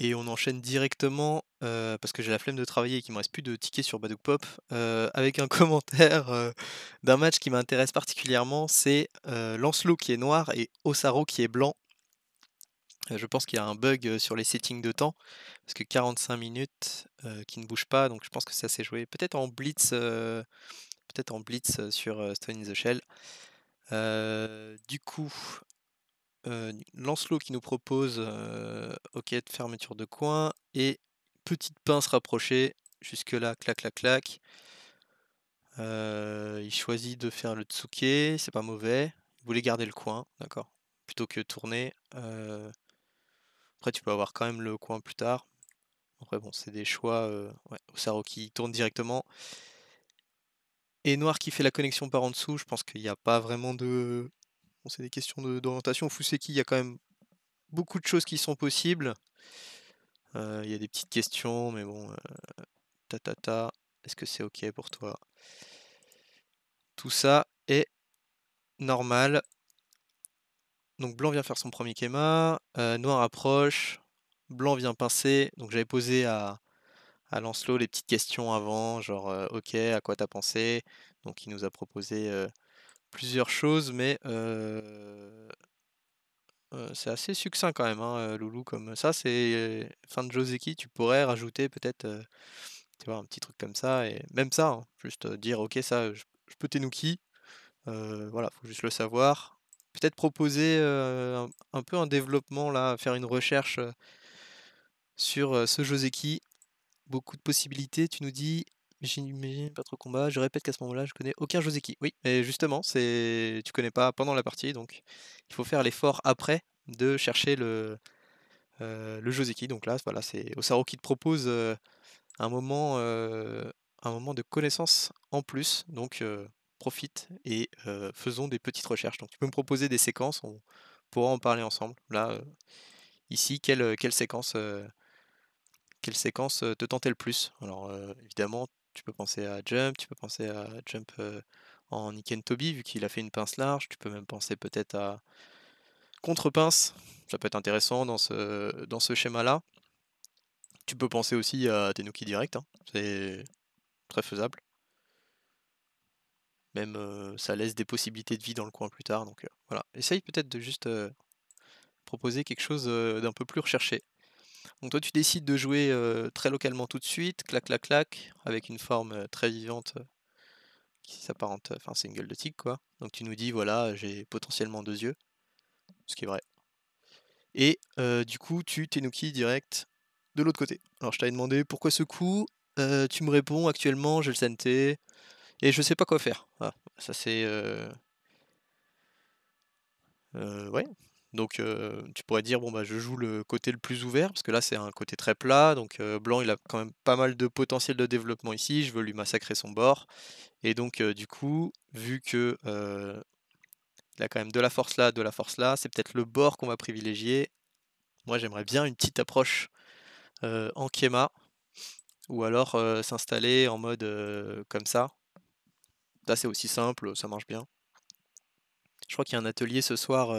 Et on enchaîne directement, euh, parce que j'ai la flemme de travailler et qu'il ne me reste plus de tickets sur Baduk Pop, euh, avec un commentaire euh, d'un match qui m'intéresse particulièrement, c'est Lancelot qui est noir et Osaro qui est blanc. Je pense qu'il y a un bug sur les settings de temps, parce que 45 minutes qui ne bouge pas, donc je pense que ça s'est joué peut-être en blitz, peut-être en blitz sur Stone in the Shell. du coup, Lancelot qui nous propose ok de fermeture de coin et petite pince rapprochée. Jusque-là, clac, clac, clac. il choisit de faire le tsuke, c'est pas mauvais. Il voulait garder le coin, d'accord. Plutôt que tourner. Après, tu peux avoir quand même le coin plus tard. Après, bon, c'est des choix. Ouais, qui tourne directement. Et Noir qui fait la connexion par en dessous. Je pense qu'il n'y a pas vraiment de c'est des questions d'orientation. De, qui, il y a quand même beaucoup de choses qui sont possibles. Euh, il y a des petites questions, mais bon, euh, ta est-ce que c'est ok pour toi Tout ça est normal. Donc blanc vient faire son premier kéma, euh, noir approche, blanc vient pincer. Donc j'avais posé à, à Lancelot les petites questions avant, genre ok, à quoi t'as pensé Donc il nous a proposé plusieurs choses, mais c'est assez succinct quand même, hein, Loulou. Comme ça, c'est fin de Joseki. Tu pourrais rajouter peut-être, un petit truc comme ça et même ça, hein, juste dire, ok, ça, je, peux Tenuki. voilà, faut juste le savoir. Peut-être proposer un, peu un développement là, faire une recherche sur ce Joseki. Beaucoup de possibilités, tu nous dis. J'imagine pas trop combat. Je répète qu'à ce moment-là, je connais aucun Joseki. Oui, mais justement, c'est tu connais pas pendant la partie, donc il faut faire l'effort après de chercher le, euh, le Joseki. Donc là, voilà, c'est Osaro qui te propose euh, un, moment, euh, un moment de connaissance en plus. Donc profite et faisons des petites recherches. Donc tu peux me proposer des séquences, on pourra en parler ensemble. Là, ici, quelle, quelle séquence quelle séquence te tentait le plus Alors évidemment, tu peux penser à Jump, tu peux penser à Jump en Iken Toby, vu qu'il a fait une pince large. Tu peux même penser peut-être à contre-pince. Ça peut être intéressant dans ce, dans ce schéma-là. Tu peux penser aussi à Tenuki direct. Hein. C'est très faisable. Même ça laisse des possibilités de vie dans le coin plus tard. Donc voilà. Essaye peut-être de juste proposer quelque chose d'un peu plus recherché. Donc toi, tu décides de jouer très localement tout de suite, clac, clac, clac, avec une forme très vivante qui s'apparente, enfin c'est une gueule de tic quoi. Donc tu nous dis, voilà, j'ai potentiellement deux yeux, ce qui est vrai. Et du coup, tu Tenuki direct de l'autre côté. Alors je t'avais demandé pourquoi ce coup, tu me réponds actuellement, j'ai le Senté, et je sais pas quoi faire. Ah, ça c'est... ouais, donc tu pourrais dire bon bah je joue le côté le plus ouvert parce que là c'est un côté très plat donc blanc il a quand même pas mal de potentiel de développement ici, je veux lui massacrer son bord et donc du coup vu que il a quand même de la force là, de la force là, c'est peut-être le bord qu'on va privilégier. Moi j'aimerais bien une petite approche en kéma ou alors s'installer en mode comme ça. Là c'est aussi simple, ça marche bien. Je crois qu'il y a un atelier ce soir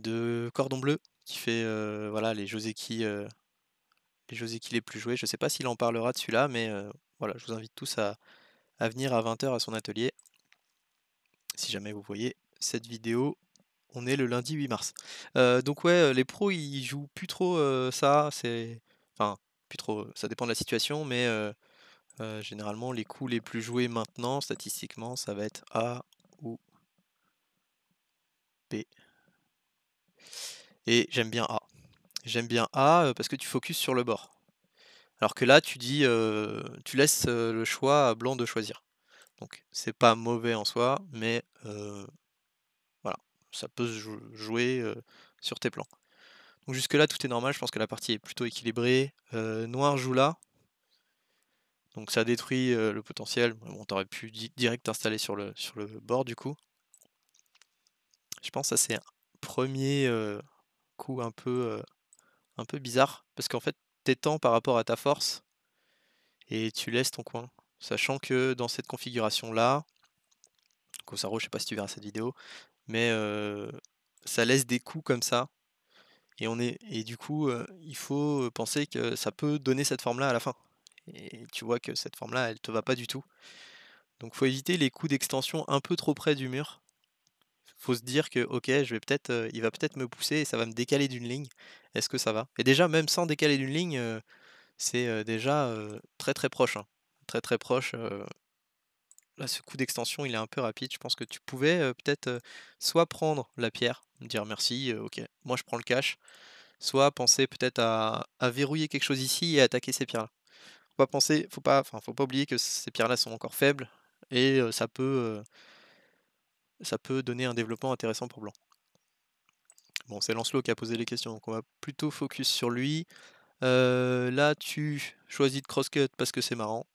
de Cordon Bleu qui fait euh, voilà les Joseki qui euh, les Joseki les plus joués. Je sais pas s'il en parlera de celui-là, mais euh, voilà, je vous invite tous à, à venir à 20h à son atelier. Si jamais vous voyez cette vidéo, on est le lundi 8 mars. donc ouais, les pros ils jouent plus trop ça, c'est enfin plus trop, ça dépend de la situation, mais généralement les coups les plus joués maintenant statistiquement ça va être A ou B. Et j'aime bien A. J'aime bien A parce que tu focuses sur le bord. Alors que là, tu dis, tu laisses le choix à blanc de choisir. Donc c'est pas mauvais en soi, mais voilà, ça peut jouer sur tes plans. Donc jusque là, tout est normal. Je pense que la partie est plutôt équilibrée. noir joue là, donc ça détruit le potentiel. Bon, t'aurais pu direct installer sur le, sur le bord du coup. Je pense que ça c'est premier coup un peu, un peu bizarre, parce qu'en fait, t'étends par rapport à ta force et tu laisses ton coin. Sachant que dans cette configuration-là, Kosaro, je sais pas si tu verras cette vidéo, mais ça laisse des coups comme ça. Et, on est, et du coup, il faut penser que ça peut donner cette forme-là à la fin. Et tu vois que cette forme-là, elle te va pas du tout. Donc faut éviter les coups d'extension un peu trop près du mur faut se dire que ok, je vais peut-être, il va peut-être me pousser et ça va me décaler d'une ligne. Est-ce que ça va Et déjà, même sans décaler d'une ligne, c'est déjà très très proche, hein. très très proche. Là, ce coup d'extension, il est un peu rapide. Je pense que tu pouvais peut-être soit prendre la pierre, dire merci, ok, moi je prends le cash, soit penser peut-être à, verrouiller quelque chose ici et attaquer ces pierres-là. Faut pas penser, faut pas, enfin, faut pas oublier que ces pierres-là sont encore faibles et ça peut ça peut donner un développement intéressant pour Blanc. Bon, c'est Lancelot qui a posé les questions, donc on va plutôt focus sur lui. Euh, là, tu choisis de crosscut parce que c'est marrant.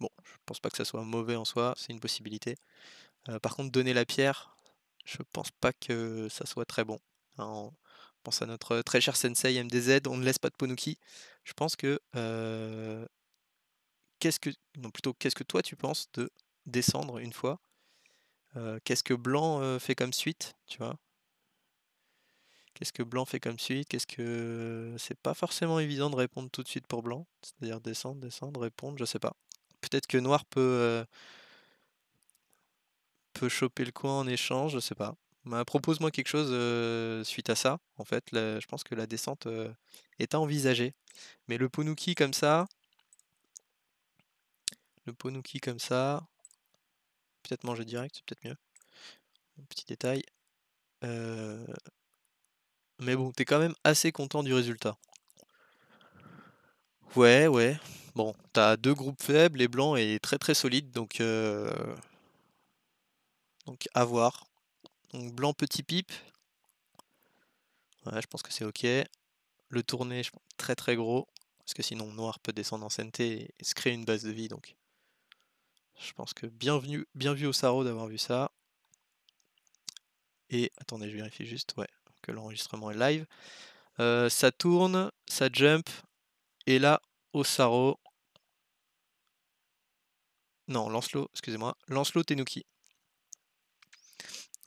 Bon, je pense pas que ça soit mauvais en soi, c'est une possibilité. Euh, par contre, donner la pierre, je pense pas que ça soit très bon. Hein. on pense à notre très cher sensei MDZ, on ne laisse pas de Ponuki. Je pense que. Euh, qu'est-ce que. Non, plutôt, qu'est-ce que toi tu penses de descendre une fois euh, qu'est-ce que Blanc euh, fait comme suite, tu vois Qu'est-ce que Blanc fait comme suite Qu'est-ce que c'est pas forcément évident de répondre tout de suite pour Blanc, c'est-à-dire descendre, descendre, répondre, je sais pas. Peut-être que Noir peut euh, peut choper le coin en échange, je sais pas. Bah, propose-moi quelque chose suite à ça. En fait, je pense que la descente est à envisager. Mais le Ponuki comme ça. Le Ponuki comme ça peut-être manger direct, c'est peut-être mieux. Petit détail. Euh, mais bon, t'es quand même assez content du résultat. Ouais, ouais. Bon, t'as deux groupes faibles, les blancs et très très solide, donc euh, donc à voir. Donc blanc petit pipe. Ouais, je pense que c'est ok. Le tourner, je pense, très très gros, parce que sinon noir peut descendre en santé et se créer une base de vie, donc je pense que bienvenue, bien vu au Saro d'avoir vu ça. Et attendez, je vérifie juste ouais, que l'enregistrement est live. Euh, ça tourne, ça jump. Et là, au Saro. Non, Lancelot, excusez-moi. Lancelot Tenuki.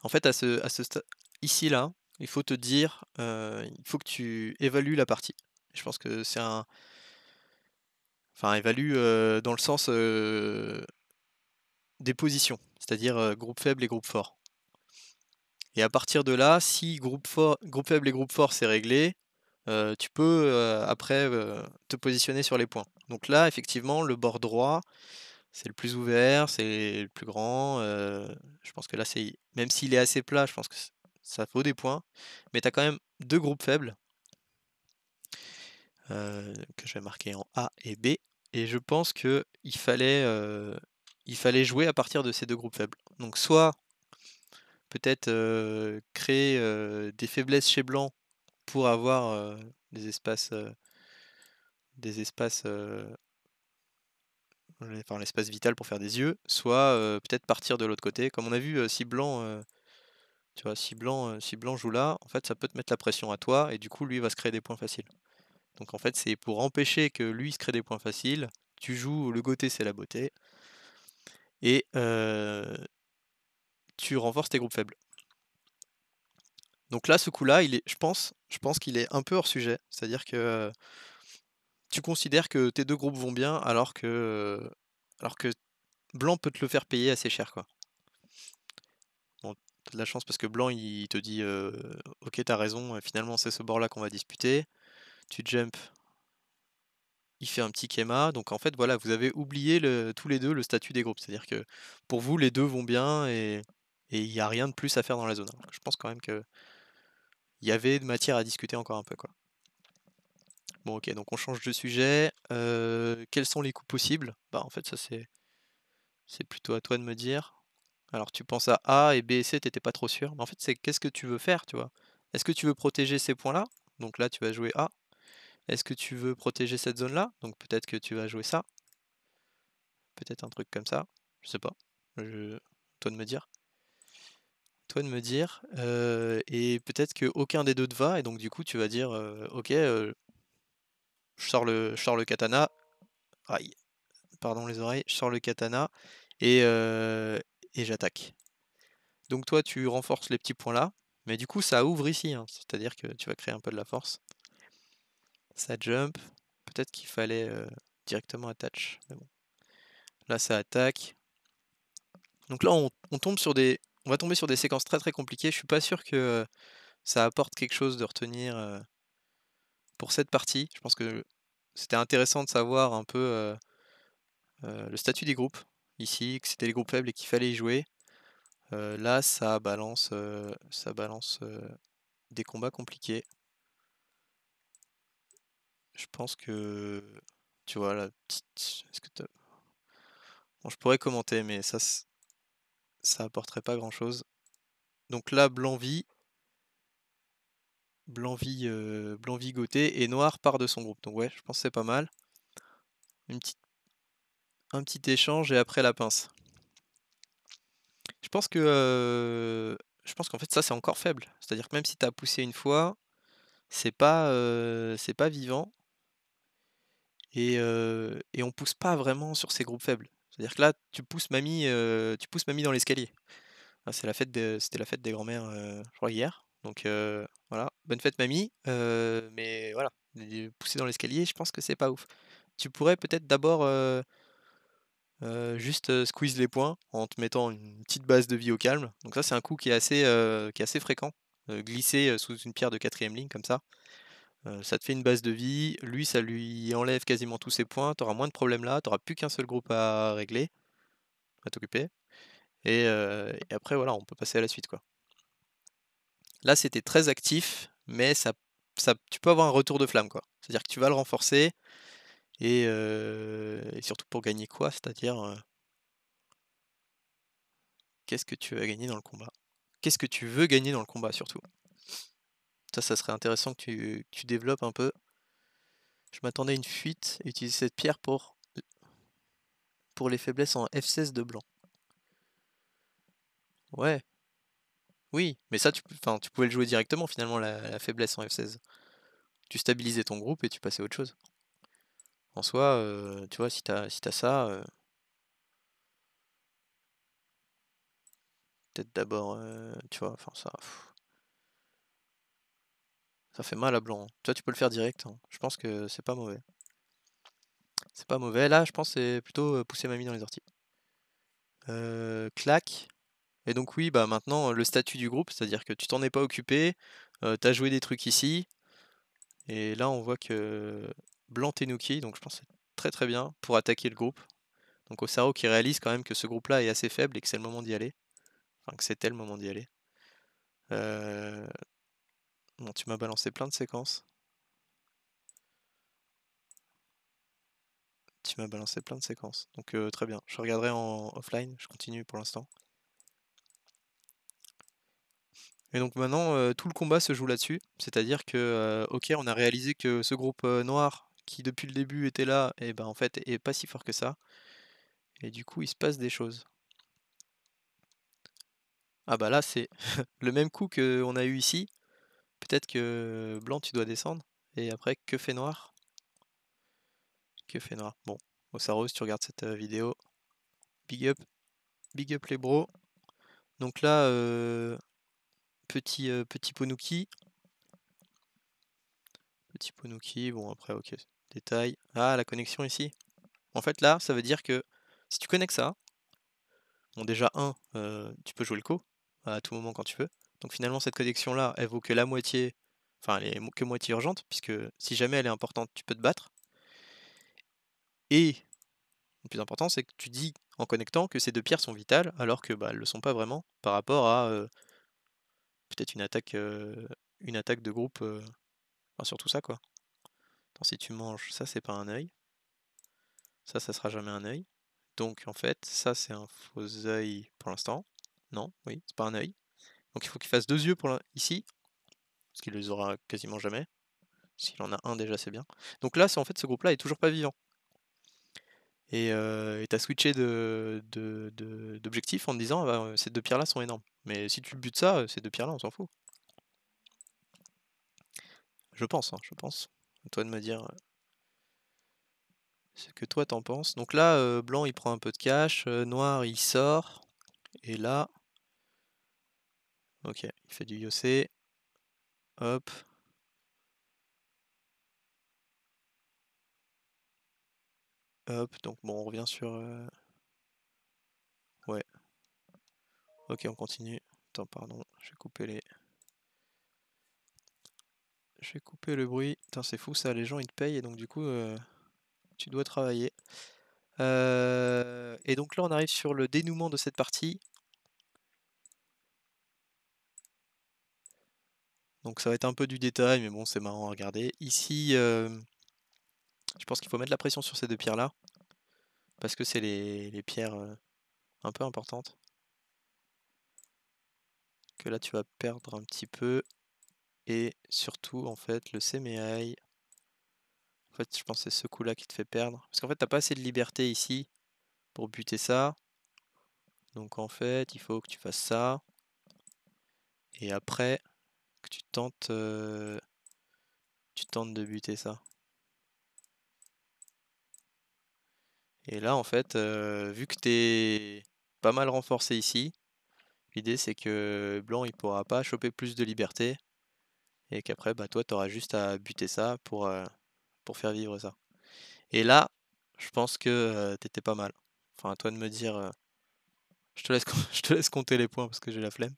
En fait, à ce, à ici là, il faut te dire, euh, il faut que tu évalues la partie. Je pense que c'est un, enfin évalue euh, dans le sens des positions, c'est-à-dire euh, groupe faible et groupe fort. Et à partir de là, si groupe, groupe faible et groupe fort c'est réglé, euh, tu peux euh, après te positionner sur les points. Donc là, effectivement, le bord droit, c'est le plus ouvert, c'est le plus grand. je pense que là, c'est même s'il est assez plat, je pense que ça vaut des points. Mais tu as quand même deux groupes faibles que je vais marquer en A et B. Et je pense qu'il fallait il fallait jouer à partir de ces deux groupes faibles. Donc soit peut-être euh, créer euh, des faiblesses chez Blanc pour avoir euh, des espaces, des espaces, enfin l'espace vital pour faire des yeux, soit peut-être partir de l'autre côté. Comme on a vu, si Blanc, tu vois, si Blanc, si Blanc joue là, en fait, ça peut te mettre la pression à toi et du coup, lui va se créer des points faciles. Donc en fait, c'est pour empêcher que lui se crée des points faciles. Tu joues le côté, c'est la beauté et tu renforces tes groupes faibles. Donc là, ce coup-là, il est, je pense, je pense qu'il est un peu hors sujet. C'est-à-dire que tu considères que tes deux groupes vont bien alors que, alors que Blanc peut te le faire payer assez cher. Quoi. t'as de la chance parce que Blanc, il te dit Ok, t'as raison, finalement, c'est ce bord-là qu'on va disputer. Tu jumps il fait un petit kéma. Donc en fait, voilà, vous avez oublié tous les deux le statut des groupes. C'est-à-dire que pour vous, les deux vont bien et il n'y a rien de plus à faire dans la zone. je pense quand même qu'il y avait de matière à discuter encore un peu. Quoi. Bon, ok, donc on change de sujet. Euh, quels sont les coups possibles Bah, en fait, ça c'est. C'est plutôt à toi de me dire. Alors, tu penses à A et B et C, t'étais pas trop sûr. Mais en fait, c'est qu'est-ce que tu veux faire, tu vois Est-ce que tu veux protéger ces points-là Donc là, tu vas jouer A. Est-ce que tu veux protéger cette zone-là Donc peut-être que tu vas jouer ça. Peut-être un truc comme ça. Je sais pas. Je... Toi de me dire. Toi de me dire. Euh, et peut-être qu'aucun des deux te va. Et donc du coup, tu vas dire, euh, ok, euh, je, sors le, katana. Aïe. Pardon les oreilles. Je sors le katana. Et, j'attaque. Donc toi, tu renforces les petits points là. Mais du coup, ça ouvre ici. Hein. C'est-à-dire que tu vas créer un peu de la force ça jump. Peut-être qu'il fallait euh, directement attach. Là, ça attaque. Donc là, on, tombe sur des, on va tomber sur des séquences très très compliquées. Je suis pas sûr que euh, ça apporte quelque chose de retenir euh, pour cette partie. Je pense que c'était intéressant de savoir un peu le statut des groupes ici, que c'était les groupes faibles et qu'il fallait y jouer. là, ça balance, ça balance des combats compliqués je pense que tu vois la petite. Est-ce que Bon, je pourrais commenter, mais ça, ça apporterait pas grand-chose. Donc là, blanc vie blanc euh, vie goté et Noir part de son groupe. Donc ouais, je pense que c'est pas mal. Une petite, un petit échange et après la pince. Je pense que, euh, je pense qu'en fait ça c'est encore faible. C'est-à-dire que même si t'as poussé une fois, c'est pas, euh, c'est pas vivant et, on pousse pas vraiment sur ces groupes faibles. C'est-à-dire que là, tu pousses mamie, tu pousses mamie dans l'escalier. c'était la fête des grands-mères, je crois hier. Donc voilà, bonne fête mamie. mais voilà, pousser dans l'escalier, je pense que c'est pas ouf. Tu pourrais peut-être d'abord juste squeeze les points en te mettant une petite base de vie au calme. Donc ça c'est un coup qui est assez, qui est assez fréquent. glisser sous une pierre de quatrième ligne comme ça ça te fait une base de vie, lui ça lui enlève quasiment tous ses points, tu moins de problèmes là, tu plus qu'un seul groupe à régler, à t'occuper. Et, après voilà, on peut passer à la suite quoi. Là c'était très actif, mais ça, tu peux avoir un retour de flamme quoi. C'est-à-dire que tu vas le renforcer, et, surtout pour gagner quoi C'est-à-dire qu'est-ce que tu vas gagner dans le combat Qu'est-ce que tu veux gagner dans le combat surtout ça, ça serait intéressant que tu, développes un peu. Je m'attendais à une fuite et utiliser cette pierre pour, pour les faiblesses en F16 de blanc. Ouais. Oui, mais ça, tu, tu pouvais le jouer directement finalement, la, faiblesse en F16. Tu stabilisais ton groupe et tu passais à autre chose. En soi, euh, tu vois, si t'as si ça... Euh, peut-être d'abord, euh, tu vois, enfin ça... Ça fait mal à blanc. Hein. Toi, tu peux le faire direct. Hein. Je pense que c'est pas mauvais. C'est pas mauvais. Là, je pense c'est plutôt pousser mamie dans les orties. clac. Et donc oui, bah maintenant le statut du groupe, c'est-à-dire que tu t'en es pas occupé, t'as joué des trucs ici, et là on voit que Blanc Tenuki, donc je pense c'est très très bien pour attaquer le groupe. Donc Osaro qui réalise quand même que ce groupe-là est assez faible et que c'est le moment d'y aller. Enfin que c'était le moment d'y aller. Bon, tu m'as balancé plein de séquences. Tu m'as balancé plein de séquences. Donc euh, très bien. Je regarderai en offline. Je continue pour l'instant. Et donc maintenant, euh, tout le combat se joue là-dessus. C'est-à-dire que, euh, ok, on a réalisé que ce groupe noir qui depuis le début était là, et eh ben en fait, est pas si fort que ça. Et du coup, il se passe des choses. Ah bah là, c'est le même coup qu'on a eu ici, Peut-être que blanc, tu dois descendre. Et après, que fait noir Que fait noir Bon, si tu regardes cette vidéo. Big up. Big up les bros. Donc là, petit, petit Ponuki. Petit Ponuki, bon après, ok, détail. Ah, la connexion ici. En fait là, ça veut dire que si tu connectes ça, bon déjà, un, tu peux jouer le co à tout moment quand tu veux. Donc finalement, cette connexion-là, elle vaut que la moitié, enfin, elle est que moitié urgente, puisque si jamais elle est importante, tu peux te battre. Et le plus important, c'est que tu dis en connectant que ces deux pierres sont vitales, alors que bah, elles ne le sont pas vraiment par rapport à euh, peut-être une attaque, euh, une attaque de groupe, euh, enfin, surtout ça quoi. si tu manges, ça c'est pas un œil, ça ça sera jamais un œil. Donc en fait, ça c'est un faux œil pour l'instant. Non, oui, c'est pas un œil. Donc il faut qu'il fasse deux yeux pour ici, parce qu'il les aura quasiment jamais. S'il en a un déjà, c'est bien. Donc là, c'est en fait ce groupe-là est toujours pas vivant. Et euh, t'as switché d'objectif en te disant ah, bah, ces deux pierres-là sont énormes. Mais si tu butes ça, ces deux pierres-là, on s'en fout. Je pense, hein, je pense. toi de me dire euh, ce que toi t'en penses. Donc là, euh, blanc il prend un peu de cash, euh, noir il sort, et là, Ok, il fait du IOC. Hop. Hop, donc bon, on revient sur... Euh, ouais. Ok, on continue. Attends, pardon, je vais couper les... Je vais couper le bruit. Putain, c'est fou ça, les gens ils te payent et donc du coup, euh, tu dois travailler. Euh, et donc là, on arrive sur le dénouement de cette partie. Donc ça va être un peu du détail, mais bon, c'est marrant à regarder. Ici, euh, je pense qu'il faut mettre la pression sur ces deux pierres-là, parce que c'est les, pierres euh, un peu importantes. Que là, tu vas perdre un petit peu. Et surtout, en fait, le CMI. En fait, je pense que c'est ce coup-là qui te fait perdre. Parce qu'en fait, t'as pas assez de liberté ici pour buter ça. Donc en fait, il faut que tu fasses ça. Et après, que tu tentes, euh, tu tentes de buter ça. Et là, en fait, euh, vu que tu es pas mal renforcé ici, l'idée c'est que Blanc il pourra pas choper plus de liberté et qu'après, bah, toi, tu auras juste à buter ça pour, euh, pour faire vivre ça. Et là, je pense que tu t'étais pas mal. Enfin, à toi de me dire. je, te laisse, je te laisse compter les points parce que j'ai la flemme.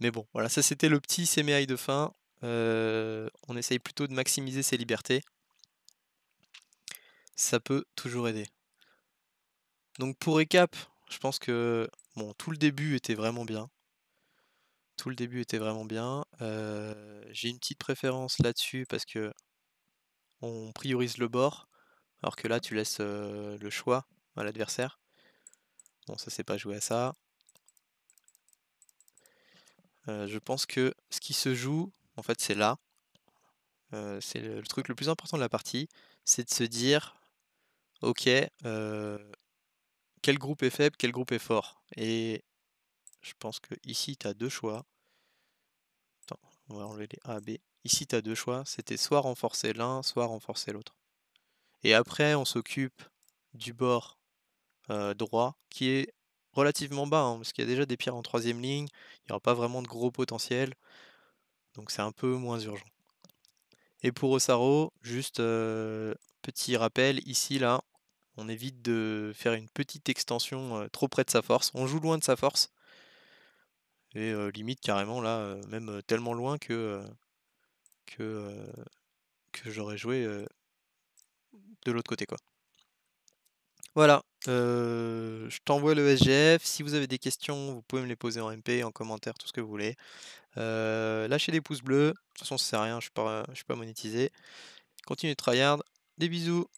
Mais bon, voilà, ça c'était le petit CMI de fin. Euh, on essaye plutôt de maximiser ses libertés. Ça peut toujours aider. Donc pour récap, je pense que bon, tout le début était vraiment bien. Tout le début était vraiment bien. Euh, j'ai une petite préférence là-dessus parce que on priorise le bord, alors que là tu laisses euh, le choix à l'adversaire. Bon, ça c'est pas joué à ça. Euh, je pense que ce qui se joue, en fait, c'est là. Euh, c'est le, truc le plus important de la partie. C'est de se dire, ok, euh, quel groupe est faible, quel groupe est fort. Et je pense que ici, tu as deux choix. Attends, on va enlever les A, B. Ici, tu as deux choix. C'était soit renforcer l'un, soit renforcer l'autre. Et après, on s'occupe du bord droit, qui est relativement bas, hein, parce qu'il y a déjà des pierres en troisième ligne, il n'y aura pas vraiment de gros potentiel, donc c'est un peu moins urgent. Et pour Osaro, juste petit rappel, ici là, on évite de faire une petite extension trop près de sa force, on joue loin de sa force, et limite carrément là, même tellement loin que, que, que j'aurais joué de l'autre côté quoi. Voilà, je t'envoie le SGF. Si vous avez des questions, vous pouvez me les poser en MP, en commentaire, tout ce que vous voulez. lâchez des pouces bleus. De toute façon, ça sert à rien, je suis, pas, monétisé. Continue de tryhard. Des bisous.